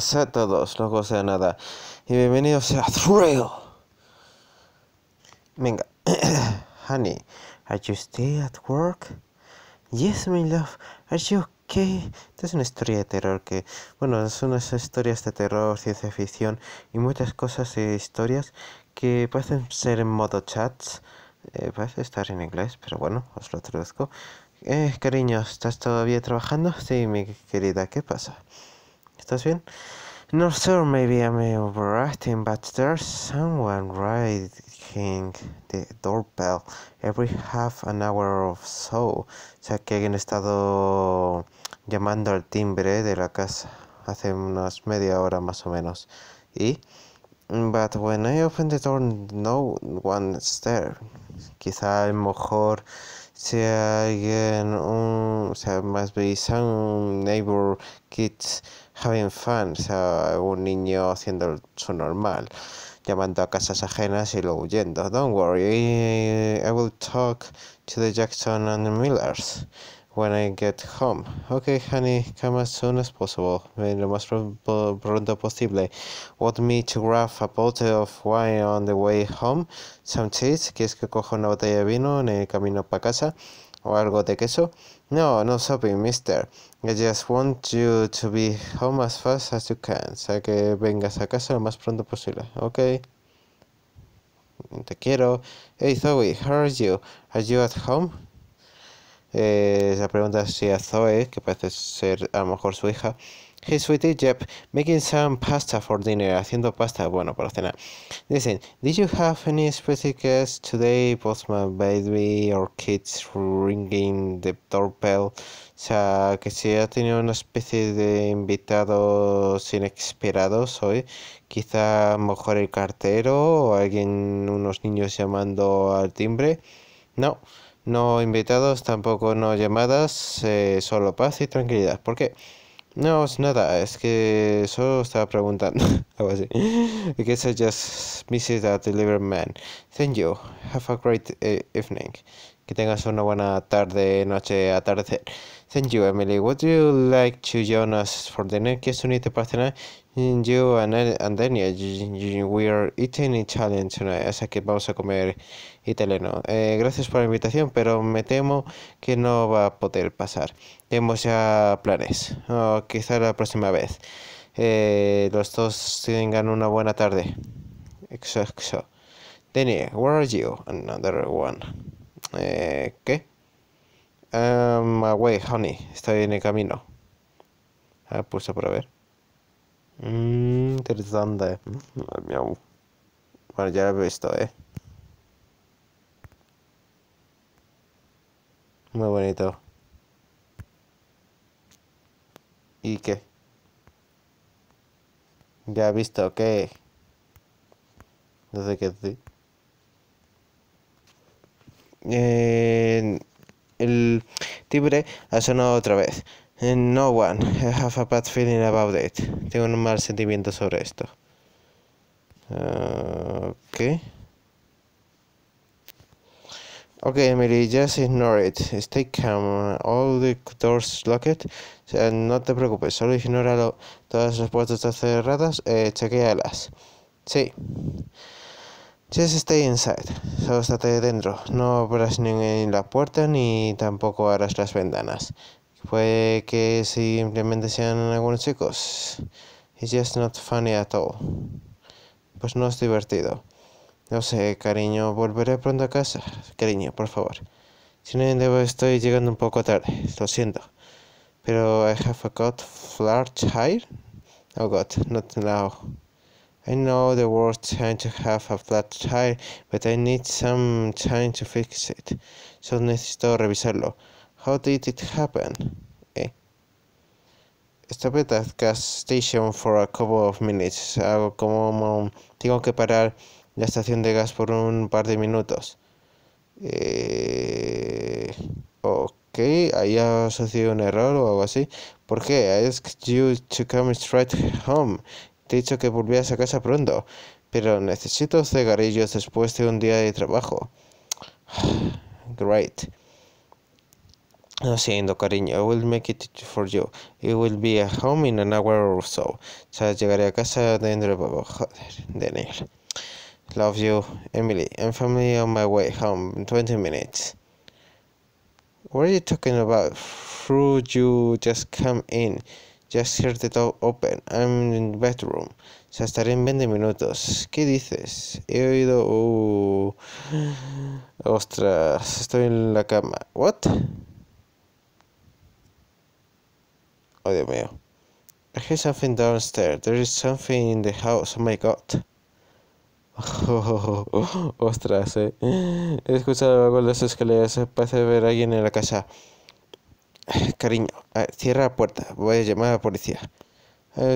buenas a todos, no goce nada. Y bienvenidos a Thrill. Venga. Honey, are you still at work? Yes, my love. Are you okay? Esta es una historia de terror que... Bueno, son unas historias de terror, ciencia ficción y muchas cosas e historias que pueden ser en modo chats. Eh, parece estar en inglés, pero bueno, os lo traduzco. Eh, cariño, ¿estás todavía trabajando? Sí, mi querida, ¿qué pasa? No, sir, maybe I'm overacting, but there's someone ringing the doorbell every half an hour or so. O sea, que alguien ha estado llamando al timbre de la casa hace unas media hora más o menos. Y... But when I open the door, no one's there. Quizá a lo mejor sea alguien, un, o sea, must be some neighbor kids having fun, o sea, un niño haciendo su normal, llamando a casas ajenas y lo huyendo. Don't worry, I will talk to the Jackson and the Millers when I get home. Okay, honey, come as soon as possible. Eh, lo más pronto posible. Want me to grab a bottle of wine on the way home? Some cheese. ¿Quieres que coja una botella de vino en el camino para casa? o algo de queso? No, no shopping, mister. I just want you to be home as fast as you can. O sea, que vengas a casa lo más pronto posible. Ok. Te quiero. Hey Zoe, how are you? Are you at home? Eh, la pregunta es si a Zoe, que parece ser a lo mejor su hija, Hey sweetie, Jeff, making some pasta for dinner, haciendo pasta, bueno, para cenar. Dicen, did you have any special guests today? Both my baby or kids ringing the doorbell. O sea, que si ha tenido una especie de invitados inesperados hoy, quizá mejor el cartero o alguien, unos niños llamando al timbre. No, no invitados, tampoco no llamadas, eh, solo paz y tranquilidad. ¿Por qué? No, es nada, es que solo estaba preguntando. Algo así. I guess I just missed that delivery man. Thank you. Have a great eh, evening. Que tengas una buena tarde, noche, atardecer. Thank you, Emily. Would you like to join us for dinner? es unirte para cenar? You and, and Daniel, we are eating Italian tonight. O que vamos a comer italiano. Eh, gracias por la invitación, pero me temo que no va a poder pasar. Tenemos ya planes. Oh, quizá la próxima vez. Eh, los dos tengan una buena tarde. Exacto. Daniel, where are you? Another one. Eh, ¿Qué? Um, em, away, ah, honey. Estoy en el camino. Ah, pulsa por ver. Mmm, interesante. Mm, bueno, ya he visto, eh. Muy bonito. ¿Y qué? Ya he visto ¿Qué? No sé qué decir el timbre ha sonado otra vez. No one. I have a bad feeling about it. Tengo un mal sentimiento sobre esto. okay ok. Ok, Emily, just ignore it. Stay calm. All the doors locked. no te preocupes, solo ignóralo. Todas las puertas están cerradas. Eh, chequealas. Sí. Just stay inside. Solo estate dentro. No abras ni la puerta ni tampoco abras las ventanas. Puede que simplemente sean algunos chicos. It's just not funny at all. Pues no es divertido. No sé, cariño, volveré pronto a casa. Cariño, por favor. Si no, estoy llegando un poco tarde. Lo siento. Pero I have a got large hair. Oh god, not now. I know the world's trying to have a flat tire, but I need some time to fix it. So necesito revisarlo. How did it happen? Eh. Stop at the gas station for a couple of minutes. Hago como tengo que parar la estación de gas por un par de minutos. Eh, ok, ahí ha sucedido un error o algo así. ¿Por qué? I asked you to come straight home te he dicho que volvías a casa pronto, pero necesito cigarrillos después de un día de trabajo. Great. No siento, cariño. I will make it for you. It will be at home in an hour or so. O sea, llegaré a casa dentro de poco. Daniel. Love you, Emily. I'm family on my way home in 20 minutes. What are you talking about? Through you just come in. Just heard the door open. I'm in the bedroom. Se estaré en 20 minutos. ¿Qué dices? He oído. Uh, ostras, estoy en la cama. ¿What? Oh, Dios mío. I hear something downstairs. There is something in the house. Oh my god. ostras, eh. He escuchado algo en las escaleras. Parece ver a alguien en la casa. Cariño, eh, cierra la puerta. Voy a llamar a la policía.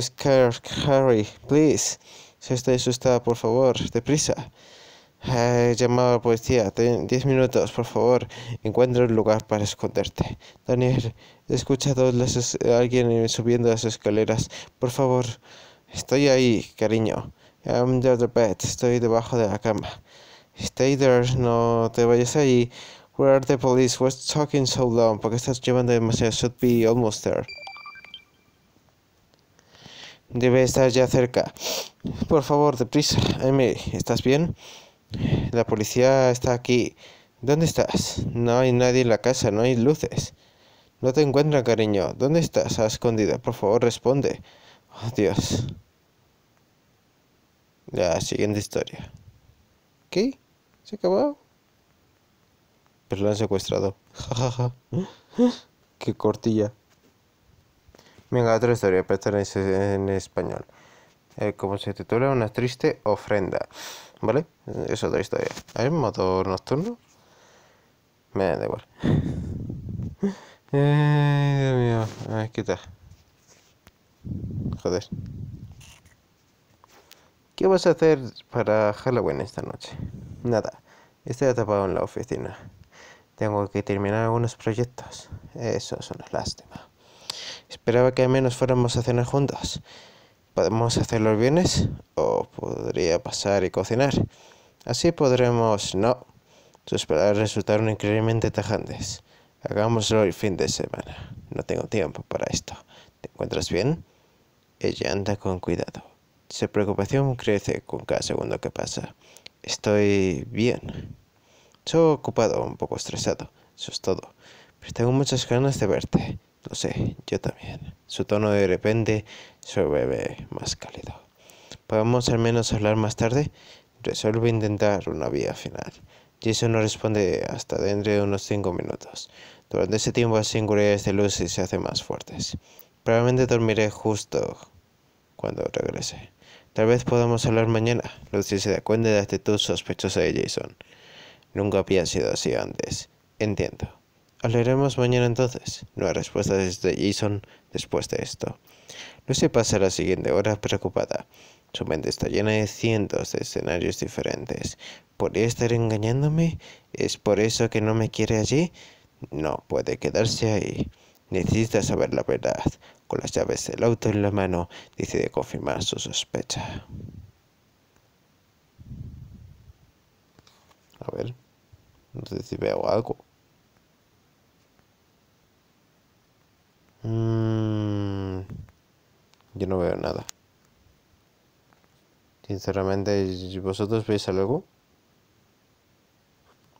Scary, Harry, please. Si estoy asustada, por favor, deprisa. He eh, llamado a la policía. Ten 10 minutos, por favor. Encuentro un lugar para esconderte. Daniel, escucha, escuchado a alguien subiendo las escaleras. Por favor, estoy ahí, cariño. I'm under the bed. Estoy debajo de la cama. Stay there, no te vayas ahí. Where are the police? What's talking so long? ¿Por qué estás llevando demasiado? Should almost there. Debe estar ya cerca. Por favor, deprisa. Amy, ¿estás bien? La policía está aquí. ¿Dónde estás? No hay nadie en la casa, no hay luces. No te encuentran, cariño. ¿Dónde estás? A escondida. Por favor, responde. Oh, Dios. La siguiente historia. ¿Qué? ¿Se acabó? pero lo han secuestrado. Jajaja. Qué cortilla. Venga, otra historia, pero esta en, español. Eh, como se titula Una triste ofrenda. ¿Vale? Es otra historia. ¿Hay un motor nocturno? Me da igual. Eh, Dios mío. Ay, quita. Joder. ¿Qué vas a hacer para Halloween esta noche? Nada. Estoy atrapado en la oficina. Tengo que terminar algunos proyectos. Eso es una lástima. Esperaba que al menos fuéramos a cenar juntos. Podemos hacer los bienes? o podría pasar y cocinar. Así podremos... No. Sus palabras resultaron increíblemente tajantes. Hagámoslo el fin de semana. No tengo tiempo para esto. ¿Te encuentras bien? Ella anda con cuidado. Su preocupación crece con cada segundo que pasa. Estoy bien. Soy ocupado, un poco estresado, eso es todo. Pero tengo muchas ganas de verte. Lo sé, yo también. Su tono de repente se vuelve más cálido. ¿Podemos al menos hablar más tarde? Resuelvo intentar una vía final. Jason no responde hasta dentro de unos 5 minutos. Durante ese tiempo las singularidades de luz se hacen más fuertes. Probablemente dormiré justo cuando regrese. Tal vez podamos hablar mañana. Lucy se da cuenta de la actitud sospechosa de Jason. Nunca había sido así antes. Entiendo. Hablaremos mañana entonces. No hay respuesta desde Jason después de esto. se pasa la siguiente hora preocupada. Su mente está llena de cientos de escenarios diferentes. ¿Podría estar engañándome? ¿Es por eso que no me quiere allí? No puede quedarse ahí. Necesita saber la verdad. Con las llaves del auto en la mano, decide confirmar su sospecha. veo algo. Mm, yo no veo nada. Sinceramente, ¿vosotros veis algo?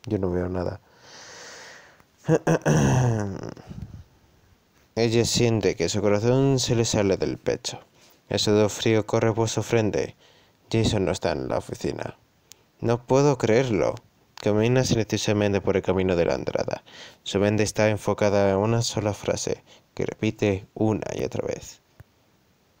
Yo no veo nada. Ella siente que su corazón se le sale del pecho. El sudor frío corre por su frente. Jason no está en la oficina. No puedo creerlo. Camina silenciosamente por el camino de la entrada. Su mente está enfocada en una sola frase, que repite una y otra vez.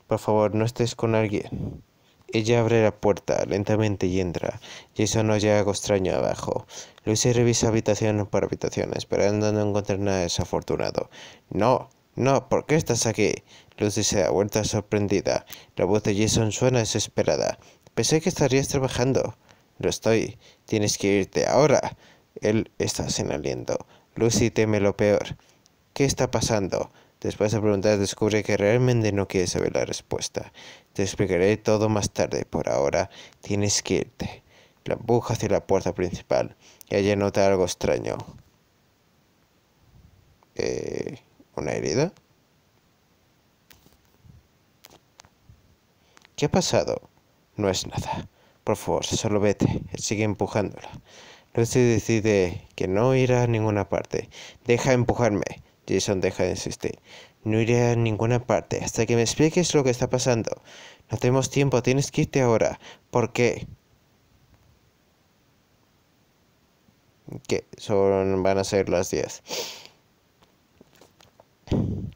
Por favor, no estés con alguien. Ella abre la puerta lentamente y entra. Jason no llega algo extraño abajo. Lucy revisa habitación por habitación, esperando no encontrar nada desafortunado. No, no, ¿por qué estás aquí? Lucy se da vuelta sorprendida. La voz de Jason suena desesperada. Pensé que estarías trabajando. Lo estoy. Tienes que irte ahora. Él está señalando. aliento. Lucy teme lo peor. ¿Qué está pasando? Después de preguntar descubre que realmente no quiere saber la respuesta. Te explicaré todo más tarde. Por ahora tienes que irte. La empuja hacia la puerta principal y ella nota algo extraño. Eh, ¿Una herida? ¿Qué ha pasado? No es nada. Por favor, solo vete. Sigue empujándola. Lucy decide que no irá a ninguna parte. Deja empujarme. Jason deja de insistir. No iré a ninguna parte hasta que me expliques lo que está pasando. No tenemos tiempo, tienes que irte ahora. ¿Por qué? Que son, van a ser las 10.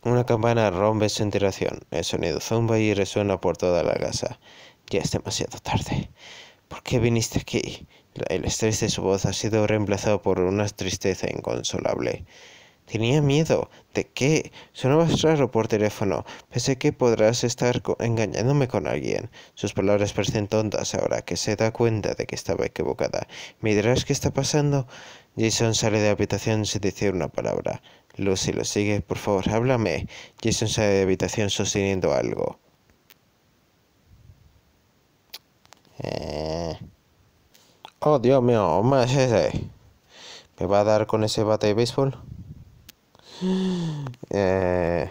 Una campana rompe su interacción. El sonido zumba y resuena por toda la casa. Ya es demasiado tarde. ¿Por qué viniste aquí? El estrés de su voz ha sido reemplazado por una tristeza inconsolable. Tenía miedo. ¿De qué? Suenaba raro por teléfono. Pensé que podrás estar engañándome con alguien. Sus palabras parecen tontas ahora que se da cuenta de que estaba equivocada. ¿Me dirás qué está pasando? Jason sale de la habitación sin decir una palabra. Lucy lo sigue. Por favor, háblame. Jason sale de la habitación sosteniendo algo. Eh, oh, Dios mío, ¿Me va a dar con ese bate de béisbol? Eh,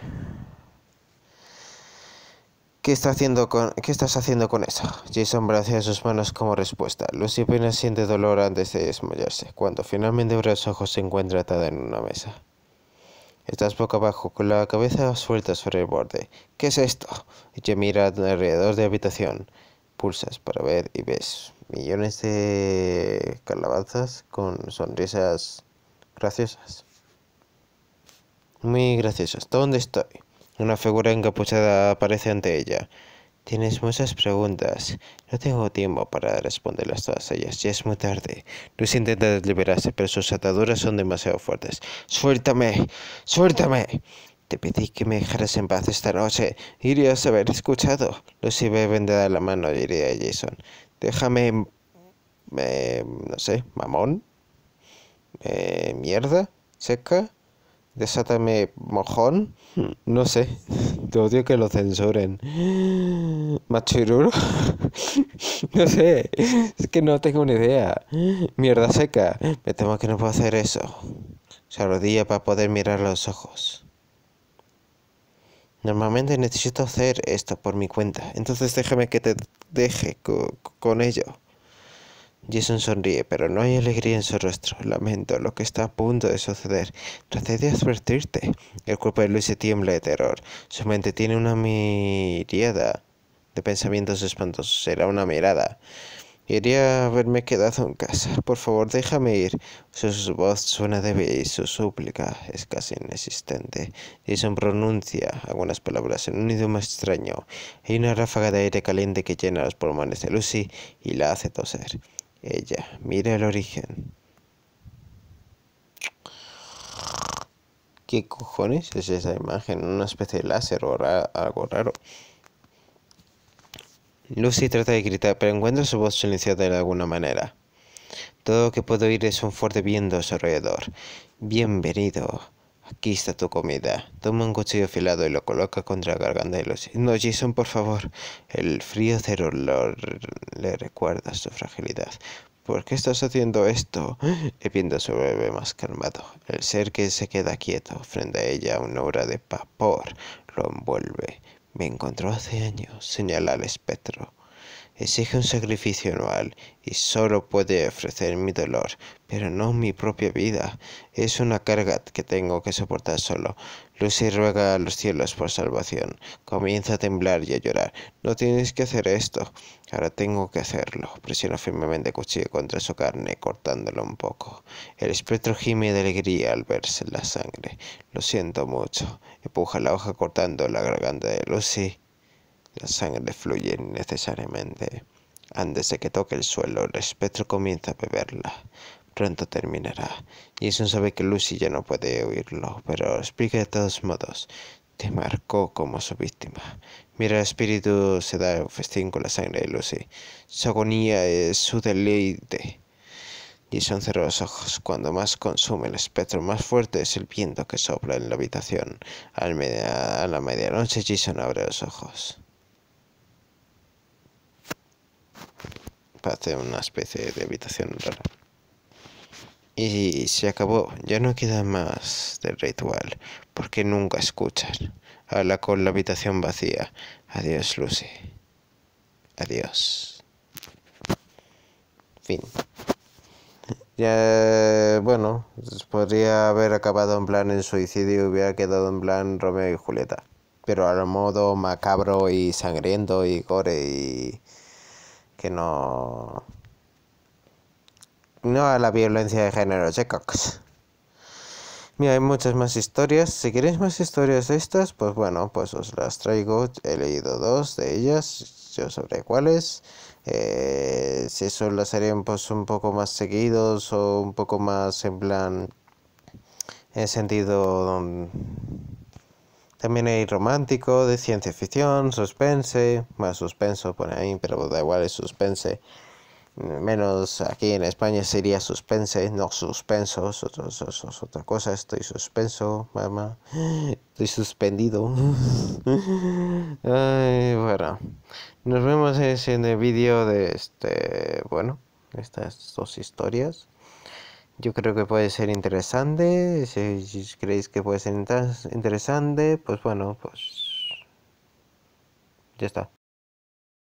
¿Qué, haciendo con... ¿Qué estás haciendo con eso? Jason bracea sus manos como respuesta. Lucy apenas siente dolor antes de desmayarse. Cuando finalmente abre los ojos se encuentra atada en una mesa. Estás boca abajo, con la cabeza suelta sobre el borde. ¿Qué es esto? Ella mira alrededor de la habitación. Pulsas para ver y ves millones de calabazas con sonrisas graciosas. Muy graciosas. ¿Dónde estoy? Una figura encapuchada aparece ante ella. Tienes muchas preguntas. No tengo tiempo para responderlas todas ellas. Ya es muy tarde. Luis intenta liberarse, pero sus ataduras son demasiado fuertes. Suéltame. Suéltame. Te pedí que me dejaras en paz esta noche. Irías a haber escuchado. vender dar la mano, diría Jason. Déjame... Mm, eh, no sé, mamón. Eh, mierda. Seca. Desátame mojón. Hmm, no sé. Te odio que lo censuren. Machiruro. no sé. Es que no tengo ni idea. Mierda seca. Me temo que no puedo hacer eso. Se arrodilla para poder mirar los ojos. Normalmente necesito hacer esto por mi cuenta, entonces déjame que te deje con ello. Jason sonríe, pero no hay alegría en su rostro. Lamento lo que está a punto de suceder. Traté de advertirte. El cuerpo de Luis se tiembla de terror. Su mente tiene una mirada de pensamientos espantosos. Será una mirada. Quería haberme quedado en casa. Por favor, déjame ir. Su voz suena débil y su súplica es casi inexistente. Jason pronuncia algunas palabras en un idioma extraño. Hay una ráfaga de aire caliente que llena los pulmones de Lucy y la hace toser. Ella mira el origen. ¿Qué cojones es esa imagen? ¿Una especie de láser o algo raro? Lucy trata de gritar, pero encuentra su voz silenciada de alguna manera. Todo lo que puedo oír es un fuerte viento a su alrededor. Bienvenido. Aquí está tu comida. Toma un cuchillo afilado y lo coloca contra la garganta de Lucy. No, Jason, por favor. El frío olor le recuerda su fragilidad. ¿Por qué estás haciendo esto? El viento su bebé más calmado. El ser que se queda quieto frente a ella, una obra de vapor, lo envuelve me encontró hace años, señala el espectro exige un sacrificio anual y solo puede ofrecer mi dolor, pero no mi propia vida. Es una carga que tengo que soportar solo. Lucy ruega a los cielos por salvación. Comienza a temblar y a llorar. No tienes que hacer esto. Ahora tengo que hacerlo. Presiona firmemente el cuchillo contra su carne, cortándolo un poco. El espectro gime de alegría al verse la sangre. Lo siento mucho. Empuja la hoja cortando la garganta de Lucy la sangre fluye innecesariamente. Antes de que toque el suelo, el espectro comienza a beberla. Pronto terminará. Jason sabe que Lucy ya no puede oírlo, pero explica de todos modos. Te marcó como su víctima. Mira, el espíritu se da festín con la sangre de Lucy. Su agonía es su deleite. Jason cerró los ojos. Cuando más consume el espectro, más fuerte es el viento que sopla en la habitación. a la medianoche, Jason abre los ojos. Para hacer una especie de habitación rara. Y se acabó, ya no queda más del ritual, porque nunca escuchas. Habla con la habitación vacía. Adiós, Lucy. Adiós. Fin. Ya, bueno, podría haber acabado en plan en suicidio y hubiera quedado en plan Romeo y Julieta. Pero a lo modo macabro y sangriento y gore y que no... No a la violencia de género, Jacobs Mira, hay muchas más historias. Si queréis más historias de estas, pues bueno, pues os las traigo. He leído dos de ellas, yo sobre cuáles. Eh, si eso las harían pues un poco más seguidos o un poco más en plan... En sentido... También hay romántico, de ciencia ficción, suspense, más suspenso por ahí, pero da igual es suspense. Menos aquí en España sería suspense, no suspenso, es, otra cosa, estoy suspenso, mamá, estoy suspendido. Ay, bueno, nos vemos en el vídeo de este, bueno, estas dos historias yo creo que puede ser interesante. Si, creéis que puede ser interesante, pues bueno, pues ya está.